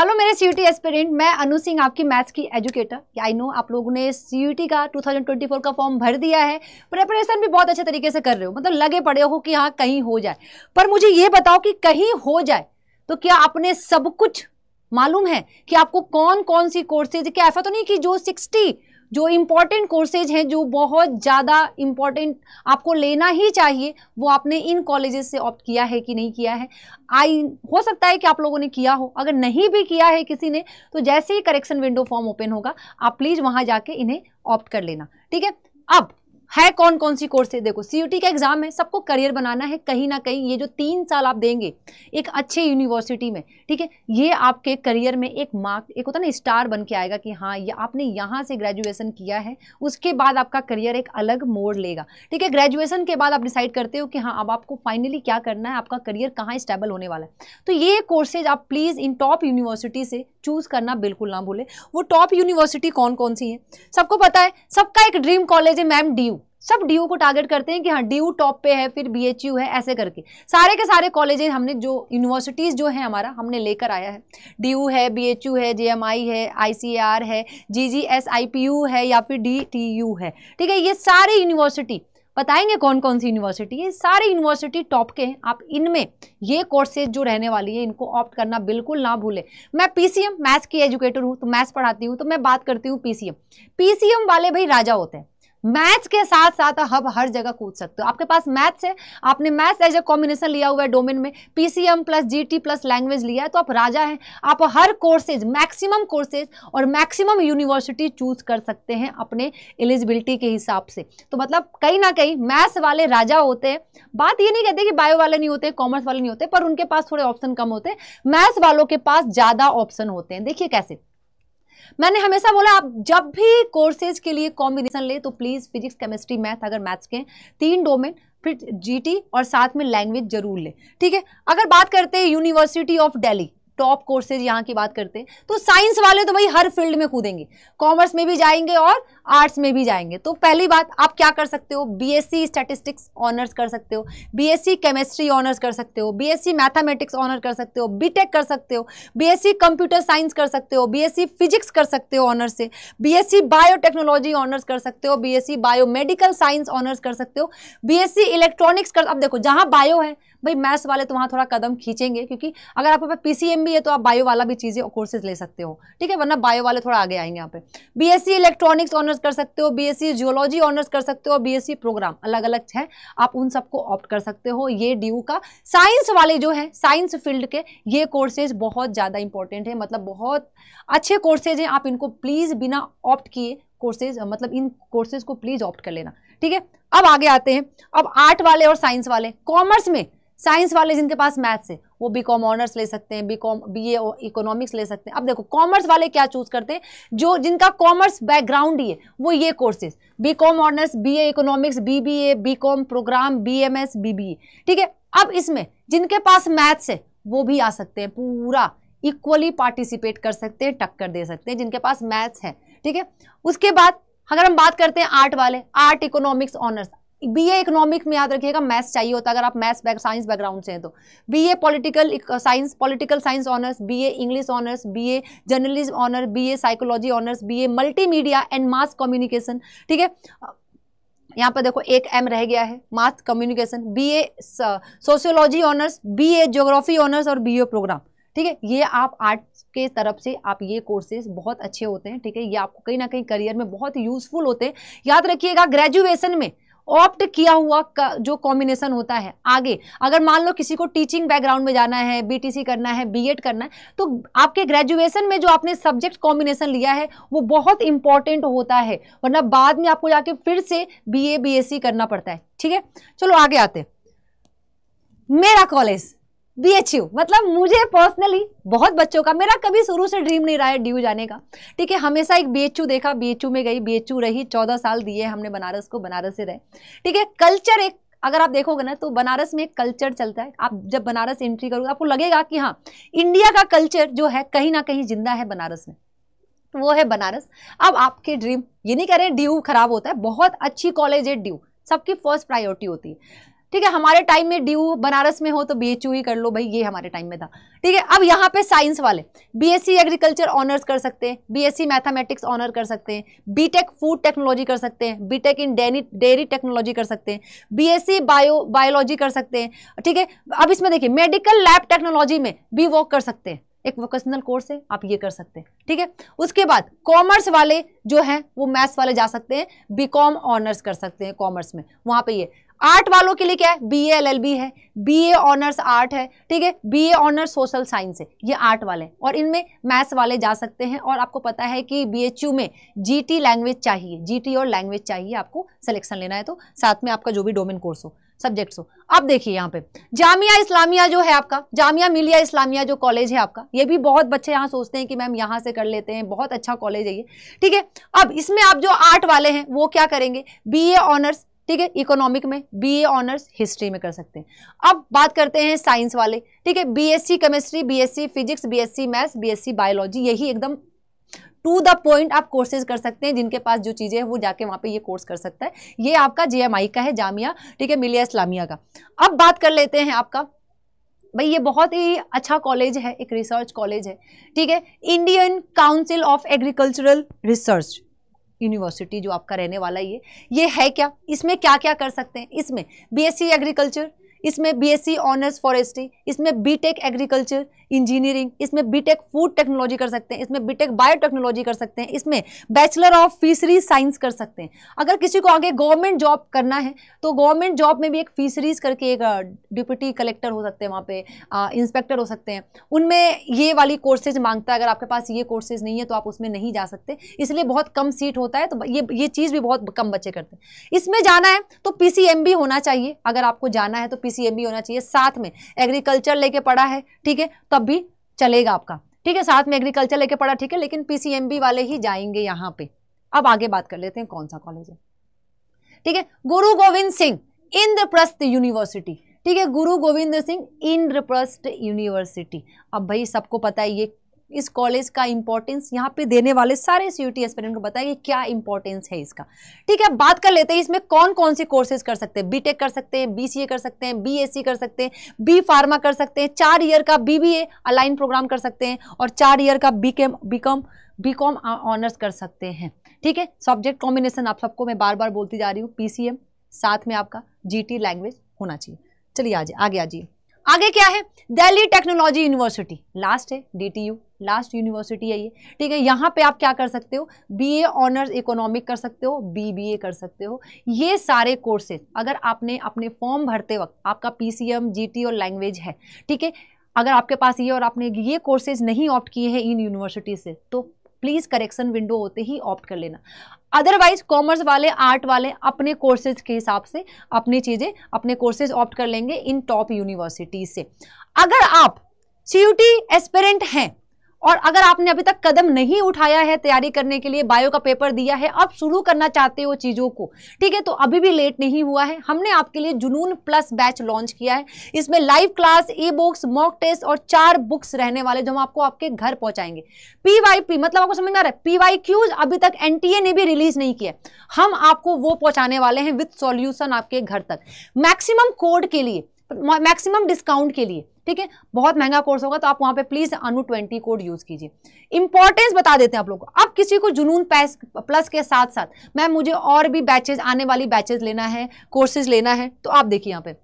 hello मेरे सी aspirant मैं अनु सिंह आपकी मैथ्स की एजुकेटर आई नो आप लोगों ने सी का 2024 का फॉर्म भर दिया है प्रेपरेशन भी बहुत अच्छे तरीके से कर रहे हो मतलब लगे पड़े हो कि हाँ कहीं हो जाए पर मुझे ये बताओ कि कहीं हो जाए तो क्या आपने सब कुछ मालूम है कि आपको कौन कौन सी कोर्सेज क्या ऐसा तो नहीं कि जो सिक्सटी जो इम्पॉर्टेंट कोर्सेज हैं जो बहुत ज़्यादा इम्पॉर्टेंट आपको लेना ही चाहिए वो आपने इन कॉलेजेस से ऑप्ट किया है कि नहीं किया है आई हो सकता है कि आप लोगों ने किया हो अगर नहीं भी किया है किसी ने तो जैसे ही करेक्शन विंडो फॉर्म ओपन होगा आप प्लीज़ वहाँ जाके इन्हें ऑप्ट कर लेना ठीक है अब है कौन कौन सी कोर्सेज देखो टी का एग्जाम है सबको करियर बनाना है कहीं ना कहीं ये जो तीन साल आप देंगे एक अच्छे यूनिवर्सिटी में ठीक है ये आपके करियर में एक मार्क एक होता ना स्टार बन के आएगा कि हाँ ये आपने यहाँ से ग्रेजुएशन किया है उसके बाद आपका करियर एक अलग मोड़ लेगा ठीक है ग्रेजुएशन के बाद आप डिसाइड करते हो कि हाँ अब आपको फाइनली क्या करना है आपका करियर कहाँ स्टेबल होने वाला है तो ये कोर्सेज आप प्लीज़ इन टॉप यूनिवर्सिटी से चूज करना बिल्कुल ना भूलें वो टॉप यूनिवर्सिटी कौन कौन सी है सबको पता है सबका एक ड्रीम कॉलेज है मैम डी सब डी को टारगेट करते हैं कि हाँ डी टॉप पे है फिर बी है ऐसे करके सारे के सारे कॉलेज हमने जो यूनिवर्सिटीज़ जो है हमारा हमने लेकर आया है डी है बी है जे है आई है G G S I P U है या फिर डी टी यू है ठीक है ये सारी यूनिवर्सिटी बताएंगे कौन कौन सी यूनिवर्सिटी है सारे यूनिवर्सिटी टॉप के हैं आप इनमें ये कोर्सेज जो रहने वाली है इनको ऑप्ट करना बिल्कुल ना भूले मैं पीसीएम मैथ्स की एजुकेटर हूँ तो मैथ्स पढ़ाती हूँ तो मैं बात करती हूँ पीसीएम पीसीएम वाले भाई राजा होते हैं मैथ्स के साथ साथ आप हर जगह कूद सकते हो आपके पास मैथ्स है आपने मैथ्स एज ए कॉम्बिनेशन लिया हुआ है डोमेन में PCM plus GT plus language लिया है तो आप राजा हैं आप हर कोर्सेज मैक्सिमम कोर्सेज और मैक्सिमम यूनिवर्सिटी चूज कर सकते हैं अपने एलिजिबिलिटी के हिसाब से तो मतलब कहीं ना कहीं मैथ्स वाले राजा होते हैं बात ये नहीं कहते कि बायो वाले नहीं होते कॉमर्स वाले नहीं होते पर उनके पास थोड़े ऑप्शन कम होते हैं मैथ्स वालों के पास ज़्यादा ऑप्शन होते हैं देखिए कैसे मैंने हमेशा बोला आप जब भी कोर्सेज के लिए कॉम्बिनेशन ले तो प्लीज़ फिजिक्स केमिस्ट्री मैथ अगर मैथ्स के तीन डोमेन फिर जीटी और साथ में लैंग्वेज जरूर ले ठीक है अगर बात करते हैं university of Delhi top courses यहाँ की बात करते हैं तो साइंस वाले तो भाई हर फील्ड में कूदेंगे कॉमर्स में भी जाएंगे और आर्ट्स में भी जाएंगे तो पहली बात आप क्या कर सकते हो बीएससी स्टैटिस्टिक्स ऑनर्स कर सकते हो बीएससी केमिस्ट्री ऑनर्स कर सकते हो बीएससी मैथमेटिक्स ऑनर कर सकते हो बीटेक कर सकते हो बीएससी कंप्यूटर साइंस कर सकते हो बीएससी फिजिक्स कर सकते हो ऑनर्स से बीएससी बायोटेक्नोलॉजी ऑनर्स कर सकते हो बीएससी बायोमेडिकल साइंस ऑनर्स कर सकते हो बीएससी इलेक्ट्रॉनिक्स कर अब देखो जहाँ बायो है भाई मैथ्स वाले तो वहाँ थोड़ा कदम खींचेंगे क्योंकि अगर आपके पास पीसीएम भी है तो आप बायो वाला भी चीज़ें कोर्सेज ले सकते हो ठीक है वरना बायो वाले थोड़ा आगे आएंगे यहाँ पे बीएससी इलेक्ट्रॉनिक्स ऑनर्स कर सकते हो बीएससी जियोलॉजी ऑनर्स कर सकते हो बीएससी प्रोग्राम अलग अलग है आप उन सबको ऑप्ट कर सकते हो ये ड्यू का साइंस वाले जो है साइंस फील्ड के ये कोर्सेज बहुत ज़्यादा इंपॉर्टेंट है मतलब बहुत अच्छे कोर्सेज हैं आप इनको प्लीज़ बिना ऑप्ट किए कोर्सेज मतलब इन कोर्सेज को प्लीज़ ऑप्ट कर लेना ठीक है अब आगे आते हैं अब आर्ट वाले और साइंस वाले कॉमर्स में साइंस वाले जिनके पास मैथ्स है वो बी कॉम ऑनर्स ले सकते हैं बी कॉम बी इकोनॉमिक्स ले सकते हैं अब देखो कॉमर्स वाले क्या चूज करते हैं जो जिनका कॉमर्स बैकग्राउंड ही है वो ये courses B com honours B A economics B B A B com programme B M S B B A ठीक है अब इसमें जिनके पास मैथ्स है वो भी आ सकते हैं पूरा इक्वली पार्टिसिपेट कर सकते हैं टक्कर दे सकते हैं जिनके पास मैथ्स है ठीक है उसके बाद अगर हम बात करते हैं आर्ट वाले art economics honours BA economic में याद रखिएगा मैथ्स चाहिए होता है अगर आप मैथ्स बैक साइंस बैकग्राउंड से हैं तो BA political science political science honours BA English honours BA journalism honour BA psychology honours BA multimedia and mass communication ठीक है uh, यहाँ पर देखो एक एम रह गया है mass communication B sociology honours B geography honours और बी प्रोग्राम ठीक है ये आप आर्ट के तरफ से आप ये कोर्सेज बहुत अच्छे होते हैं ठीक है ये आपको कहीं ना कहीं करियर में बहुत यूजफुल होते हैं याद रखिएगा ग्रेजुएशन में ऑप्ट किया हुआ जो कॉम्बिनेशन होता है आगे अगर मान लो किसी को टीचिंग बैकग्राउंड में जाना है बीटीसी करना है बीएड करना है तो आपके ग्रेजुएशन में जो आपने सब्जेक्ट कॉम्बिनेशन लिया है वो बहुत इंपॉर्टेंट होता है वरना बाद में आपको जाके फिर से बीए बीएससी करना पड़ता है ठीक है चलो आगे आते मेरा कॉलेज बीएचयू मतलब मुझे पर्सनली बहुत बच्चों का मेरा कभी शुरू से ड्रीम नहीं रहा है ड्यू जाने का ठीक है हमेशा एक बीएचयू देखा बीएचयू में गई बीएचयू रही चौदह साल दिए हमने बनारस को बनारस से रहे ठीक है कल्चर एक अगर आप देखोगे ना तो बनारस में एक कल्चर चलता है आप जब बनारस एंट्री करोगे आपको लगेगा कि हाँ इंडिया का कल्चर जो है कहीं ना कहीं जिंदा है बनारस में तो वो है बनारस अब आपके ड्रीम ये नहीं कह रहे ड्यू खराब होता है बहुत अच्छी कॉलेज है ड्यू सबकी फर्स्ट प्रायोरिटी होती है ठीक है हमारे टाइम में डी बनारस में हो तो बी ही कर लो भाई ये हमारे टाइम में था ठीक है अब यहाँ पे साइंस वाले बीएससी एग्रीकल्चर ऑनर्स कर सकते हैं बीएससी मैथमेटिक्स ऑनर कर सकते हैं टेक फूड टेक्नोलॉजी कर सकते हैं tech in dairy dairy technology कर सकते हैं बीएससी बायो बायोलॉजी कर सकते हैं ठीक है अब इसमें देखिए मेडिकल लैब टेक्नोलॉजी में बी वॉक कर सकते हैं एक वोकेशनल कोर्स है आप ये कर सकते हैं ठीक है उसके बाद कॉमर्स वाले जो हैं वो मैथ्स वाले जा सकते हैं बीकॉम ऑनर्स कर सकते हैं कॉमर्स में वहां पे ये आर्ट वालों के लिए क्या है बी एल एल बी है बी ए ऑनर्स आर्ट है ठीक है B A honours social science है ये आर्ट वाले हैं और इनमें मैथ्स वाले जा सकते हैं और आपको पता है कि बी एच यू में जी टी लैंग्वेज चाहिए जी टी और लैंग्वेज चाहिए आपको सिलेक्शन लेना है तो साथ में आपका जो भी डोमेन कोर्स हो सब्जेक्ट्स हो अब देखिए यहाँ पे जामिया इस्लामिया जो है आपका जामिया मिलिया इस्लामिया जो कॉलेज है आपका ये भी बहुत बच्चे यहाँ सोचते हैं कि मैम यहाँ से कर लेते हैं बहुत अच्छा कॉलेज है ये ठीक है अब इसमें आप जो आर्ट वाले हैं वो क्या करेंगे बी ए ऑनर्स ठीक है इकोनॉमिक में बीए ऑनर्स हिस्ट्री में कर सकते हैं अब बात करते हैं साइंस वाले ठीक है BSc chemistry BSc physics BSc maths BSc biology यही एकदम टू द पॉइंट आप कोर्सेज कर सकते हैं जिनके पास जो चीज़ें हैं वो जाके वहाँ पे ये कोर्स कर सकता है ये आपका आई का है जामिया ठीक है मिलिया इस्लामिया का अब बात कर लेते हैं आपका भाई ये बहुत ही अच्छा कॉलेज है एक रिसर्च कॉलेज है ठीक है Indian council of agricultural research university जो आपका रहने वाला ये ये है क्या इसमें क्या क्या कर सकते हैं इसमें बीएससी एग्रीकल्चर इसमें बीएससी ऑनर्स फॉरेस्ट्री इसमें बीटेक एग्रीकल्चर इंजीनियरिंग इसमें बीटेक फूड टेक्नोलॉजी कर सकते हैं इसमें बीटेक बायोटेक्नोलॉजी कर सकते हैं इसमें बैचलर ऑफ फिशरीज साइंस कर सकते हैं अगर किसी को आगे गवर्नमेंट जॉब करना है तो गवर्नमेंट जॉब में भी एक फिशरीज करके एक डिप्टी कलेक्टर हो सकते हैं वहाँ पे इंस्पेक्टर हो सकते हैं उनमें ये वाली कोर्सेज मांगता है अगर आपके पास ये कोर्सेज नहीं है तो आप उसमें नहीं जा सकते इसलिए बहुत कम सीट होता है तो ये ये चीज़ भी बहुत कम बच्चे करते हैं इसमें जाना है तो पी होना चाहिए अगर आपको जाना है तो पी भी होना चाहिए साथ में एग्रीकल्चर लेके पढ़ा है ठीक है तब भी चलेगा आपका ठीक है साथ में एग्रीकल्चर लेके पढ़ा ठीक है लेकिन पीसीएमबी वाले ही जाएंगे यहाँ पे अब आगे बात कर लेते हैं कौन सा कॉलेज है ठीक है गुरु गोविंद सिंह इंद्रप्रस्थ यूनिवर्सिटी ठीक है गुरु गोविंद सिंह इंद्रप्रस्थ यूनिवर्सिटी अब भाई सबको पता है ये इस कॉलेज का इंपॉर्टेंस यहाँ पे देने वाले सारे सी एस्पिरेंट को बताया कि क्या इंपॉर्टेंस है इसका ठीक है बात कर लेते हैं इसमें कौन कौन से कोर्सेज कर सकते हैं बीटेक कर सकते हैं बीसीए कर सकते हैं बीएससी कर सकते हैं बी फार्मा कर सकते हैं चार ईयर का बीबीए अलाइन प्रोग्राम कर सकते हैं और चार ईयर का बीकेम बीकॉम बीकॉम ऑनर्स कर सकते हैं ठीक है सब्जेक्ट कॉम्बिनेशन आप सबको मैं बार बार बोलती जा रही हूँ पीसीएम साथ में आपका टी लैंग्वेज होना चाहिए चलिए आज आगे आ जाइए आगे क्या है दिल्ली टेक्नोलॉजी यूनिवर्सिटी लास्ट है डीटीयू लास्ट यूनिवर्सिटी है ये ठीक है यहाँ पे आप क्या कर सकते हो बीए ऑनर्स इकोनॉमिक कर सकते हो बीबीए कर सकते हो ये सारे कोर्सेज अगर आपने अपने फॉर्म भरते वक्त आपका पीसीएम जीटी और लैंग्वेज है ठीक है अगर आपके पास ये और आपने ये कोर्सेज नहीं ऑप्ट किए हैं इन यूनिवर्सिटी से तो प्लीज़ करेक्शन विंडो होते ही ऑप्ट कर लेना अदरवाइज कॉमर्स वाले आर्ट वाले अपने कोर्सेज के हिसाब से अपनी चीज़ें अपने कोर्सेज ऑप्ट कर लेंगे इन टॉप यूनिवर्सिटीज से अगर आप सी एस्पेरेंट हैं और अगर आपने अभी तक कदम नहीं उठाया है तैयारी करने के लिए बायो का पेपर दिया है आप शुरू करना चाहते हो चीज़ों को ठीक है तो अभी भी लेट नहीं हुआ है हमने आपके लिए जुनून प्लस बैच लॉन्च किया है इसमें live class e books mock test और चार बुक्स रहने वाले जो हम आपको आपके घर पहुंचाएंगे पी मतलब आपको समझ में आ रहा है पी क्यूज अभी तक एन ने भी रिलीज नहीं किया हम आपको वो पहुंचाने वाले हैं विथ सॉल्यूशन आपके घर तक मैक्सिमम कोड के लिए मैक्सिमम डिस्काउंट के लिए ठीक है बहुत महंगा कोर्स होगा तो आप वहां पे please Anu twenty code use कीजिए इंपॉर्टेंस बता देते हैं आप लोग अब किसी को जुनून प्लस के साथ साथ मैम मुझे और भी बैचेज आने वाली बैचेज लेना है कोर्सेज लेना है तो आप देखिए यहाँ पे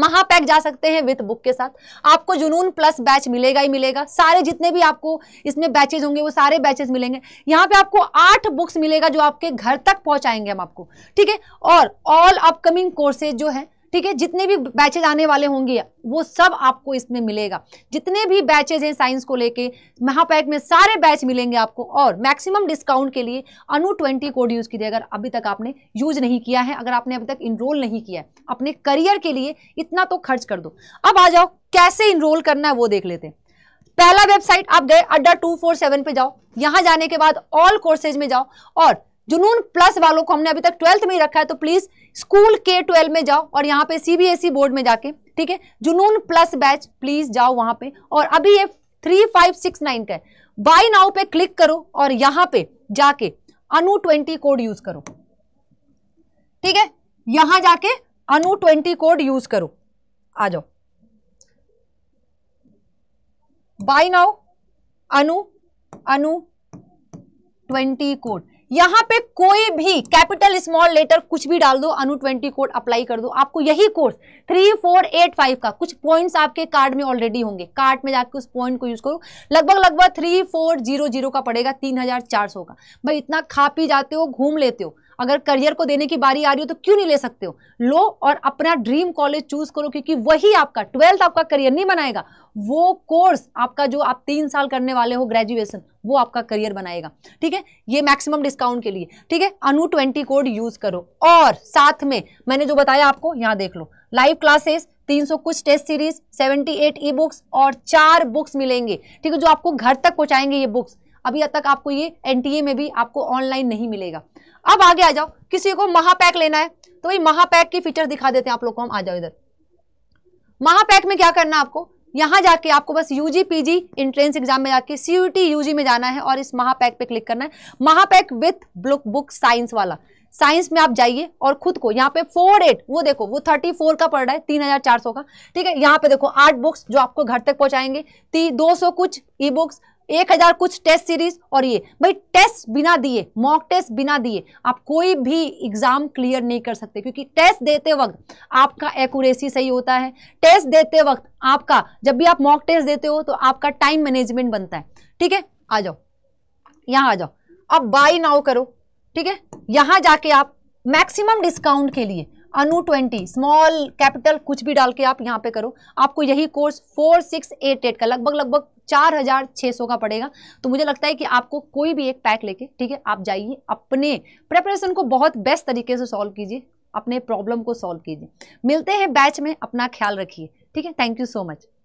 महापैक जा सकते हैं विथ बुक के साथ आपको जुनून प्लस बैच मिलेगा ही मिलेगा सारे जितने भी आपको इसमें बैचेज होंगे वो सारे बैचेज मिलेंगे यहाँ पे आपको आठ बुक्स मिलेगा जो आपके घर तक पहुंचाएंगे हम आपको ठीक है और ऑल अपकमिंग कोर्सेज जो है ठीक है जितने भी बैचेज आने वाले होंगे वो सब आपको इसमें मिलेगा जितने भी बैचेज हैं साइंस को लेके महापैक में सारे बैच मिलेंगे आपको और मैक्सिमम डिस्काउंट के लिए अनु ट्वेंटी कोड यूज़ कीजिए अगर अभी तक आपने यूज नहीं किया है अगर आपने अभी तक इनरोल नहीं किया है अपने करियर के लिए इतना तो खर्च कर दो अब आ जाओ कैसे इनरोल करना है वो देख लेते हैं पहला वेबसाइट आप गए अड्डा टू फोर सेवन पे जाओ यहां जाने के बाद ऑल कोर्सेज में जाओ और जुनून प्लस वालों को हमने अभी तक ट्वेल्थ में ही रखा है तो प्लीज स्कूल के ट्वेल्व में जाओ और यहाँ पे सीबीएसई बोर्ड e में जाके ठीक है जुनून प्लस बैच प्लीज जाओ वहां पे और अभी ये थ्री फाइव सिक्स नाइन का है बाई नाउ पे क्लिक करो और यहां पे जाके अनु ट्वेंटी कोड यूज करो ठीक है यहां जाके अनु ट्वेंटी कोड यूज करो आ जाओ buy now Anu Anu twenty code यहां पे कोई भी कैपिटल स्मॉल लेटर कुछ भी डाल दो अनु ट्वेंटी कोड अप्लाई कर दो आपको यही course three four eight five का कुछ पॉइंट्स आपके कार्ड में ऑलरेडी होंगे कार्ड में जाके उस पॉइंट को यूज करो लगभग लगभग थ्री फोर जीरो जीरो का पड़ेगा तीन हजार चार सौ का भाई इतना खा पी जाते हो घूम लेते हो अगर करियर को देने की बारी आ रही हो तो क्यों नहीं ले सकते हो लो और अपना ड्रीम कॉलेज चूज करो क्योंकि वही आपका ट्वेल्थ आपका करियर नहीं बनाएगा वो कोर्स आपका जो आप तीन साल करने वाले हो ग्रेजुएशन वो आपका करियर बनाएगा ठीक है ये मैक्सिमम डिस्काउंट के लिए ठीक है अनु ट्वेंटी कोड यूज करो और साथ में मैंने जो बताया आपको यहाँ देख लो लाइव क्लासेस 300 कुछ टेस्ट सीरीज 78 ई बुक्स और चार बुक्स मिलेंगे ठीक है जो आपको घर तक पहुंचाएंगे ये बुक्स अभी तक आपको ये एनटीए में भी आपको ऑनलाइन नहीं मिलेगा अब आगे आ जाओ किसी को महापैक लेना है तो भाई महापैक की फीचर दिखा देते हैं आप लोग को हम आ जाओ इधर महापैक में क्या करना है आपको यहां जाके आपको बस यूजी पीजी इंट्रेंस एग्जाम में जाके सीयूटी यूजी में जाना है और इस महापैक पे क्लिक करना है Mahapack with book book science वाला साइंस में आप जाइए और खुद को यहाँ पे फोर एट वो देखो वो थर्टी फोर का पड़ रहा है तीन हजार चार सौ का ठीक है यहाँ पे देखो आठ बुक्स जो आपको घर तक पहुंचाएंगे ती दो सौ कुछ ई बुक्स एक हजार कुछ टेस्ट सीरीज और ये भाई टेस्ट बिना दिए मॉक टेस्ट बिना दिए आप कोई भी एग्जाम क्लियर नहीं कर सकते क्योंकि टेस्ट देते वक्त आपका एक्यूरेसी सही होता है टेस्ट देते वक्त आपका जब भी आप मॉक टेस्ट देते हो तो आपका टाइम मैनेजमेंट बनता है ठीक है आ जाओ यहां आ जाओ अब बाई नाउ करो ठीक है यहां जाके आप मैक्सिमम डिस्काउंट के लिए अनु ट्वेंटी स्मॉल कैपिटल कुछ भी डाल के आप यहाँ पे करो आपको यही course four six eight eight का लगभग लगभग चार हज़ार छः सौ का पड़ेगा तो मुझे लगता है कि आपको कोई भी एक पैक लेके ठीक है आप जाइए अपने प्रेपरेशन को बहुत बेस्ट तरीके से सॉल्व कीजिए अपने प्रॉब्लम को सॉल्व कीजिए मिलते हैं बैच में अपना ख्याल रखिए ठीक है थैंक यू सो मच